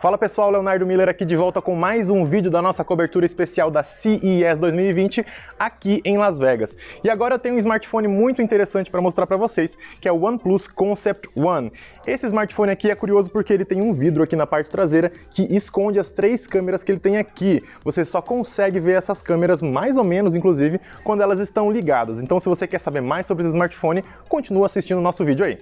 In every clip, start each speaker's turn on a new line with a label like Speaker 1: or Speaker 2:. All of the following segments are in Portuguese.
Speaker 1: Fala pessoal, Leonardo Miller aqui de volta com mais um vídeo da nossa cobertura especial da CES 2020 aqui em Las Vegas. E agora eu tenho um smartphone muito interessante para mostrar para vocês, que é o OnePlus Concept One. Esse smartphone aqui é curioso porque ele tem um vidro aqui na parte traseira que esconde as três câmeras que ele tem aqui. Você só consegue ver essas câmeras mais ou menos, inclusive, quando elas estão ligadas. Então se você quer saber mais sobre esse smartphone, continua assistindo o nosso vídeo aí.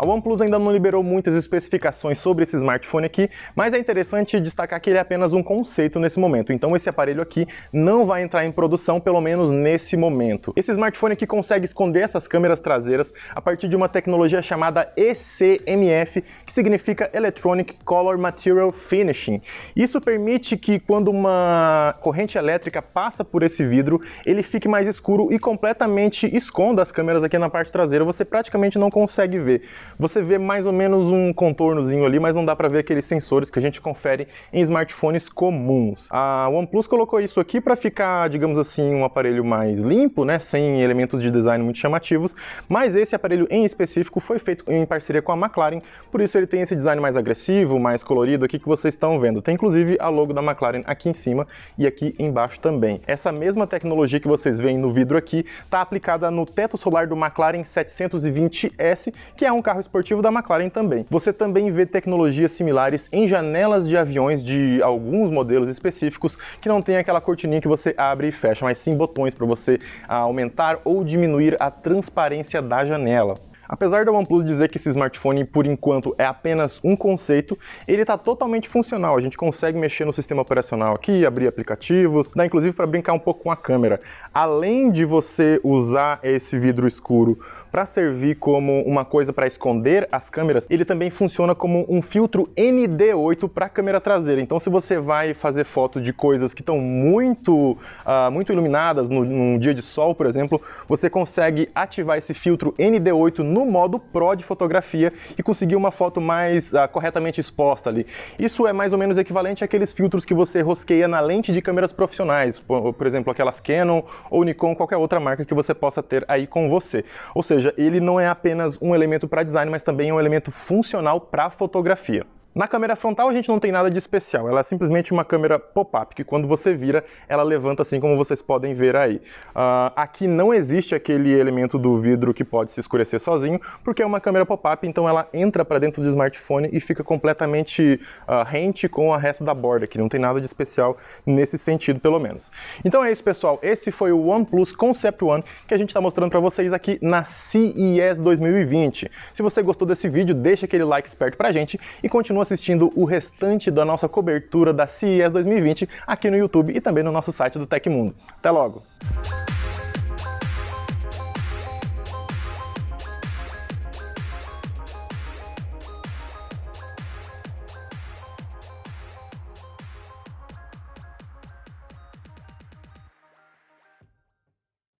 Speaker 1: A OnePlus ainda não liberou muitas especificações sobre esse smartphone aqui, mas é interessante destacar que ele é apenas um conceito nesse momento, então esse aparelho aqui não vai entrar em produção, pelo menos nesse momento. Esse smartphone aqui consegue esconder essas câmeras traseiras a partir de uma tecnologia chamada ECMF, que significa Electronic Color Material Finishing. Isso permite que quando uma corrente elétrica passa por esse vidro, ele fique mais escuro e completamente esconda as câmeras aqui na parte traseira, você praticamente não consegue ver você vê mais ou menos um contornozinho ali, mas não dá para ver aqueles sensores que a gente confere em smartphones comuns. A OnePlus colocou isso aqui para ficar, digamos assim, um aparelho mais limpo, né, sem elementos de design muito chamativos, mas esse aparelho em específico foi feito em parceria com a McLaren, por isso ele tem esse design mais agressivo, mais colorido aqui que vocês estão vendo. Tem inclusive a logo da McLaren aqui em cima e aqui embaixo também. Essa mesma tecnologia que vocês veem no vidro aqui está aplicada no teto solar do McLaren 720S, que é um carro carro esportivo da McLaren também. Você também vê tecnologias similares em janelas de aviões de alguns modelos específicos que não tem aquela cortininha que você abre e fecha, mas sim botões para você aumentar ou diminuir a transparência da janela. Apesar da OnePlus dizer que esse smartphone, por enquanto, é apenas um conceito, ele está totalmente funcional. A gente consegue mexer no sistema operacional aqui, abrir aplicativos, dá inclusive para brincar um pouco com a câmera. Além de você usar esse vidro escuro para servir como uma coisa para esconder as câmeras, ele também funciona como um filtro ND8 para a câmera traseira. Então, se você vai fazer foto de coisas que estão muito, uh, muito iluminadas, no, num dia de sol, por exemplo, você consegue ativar esse filtro ND8 no no modo Pro de fotografia e conseguir uma foto mais uh, corretamente exposta ali. Isso é mais ou menos equivalente àqueles filtros que você rosqueia na lente de câmeras profissionais, por, por exemplo, aquelas Canon ou Nikon, qualquer outra marca que você possa ter aí com você. Ou seja, ele não é apenas um elemento para design, mas também é um elemento funcional para fotografia. Na câmera frontal a gente não tem nada de especial, ela é simplesmente uma câmera pop-up, que quando você vira, ela levanta assim como vocês podem ver aí. Uh, aqui não existe aquele elemento do vidro que pode se escurecer sozinho, porque é uma câmera pop-up, então ela entra para dentro do smartphone e fica completamente uh, rente com o resto da borda, que não tem nada de especial nesse sentido, pelo menos. Então é isso, pessoal. Esse foi o OnePlus Concept One que a gente está mostrando para vocês aqui na CES 2020. Se você gostou desse vídeo, deixa aquele like esperto pra gente e continua assistindo o restante da nossa cobertura da CES 2020 aqui no YouTube e também no nosso site do Tecmundo. Até logo!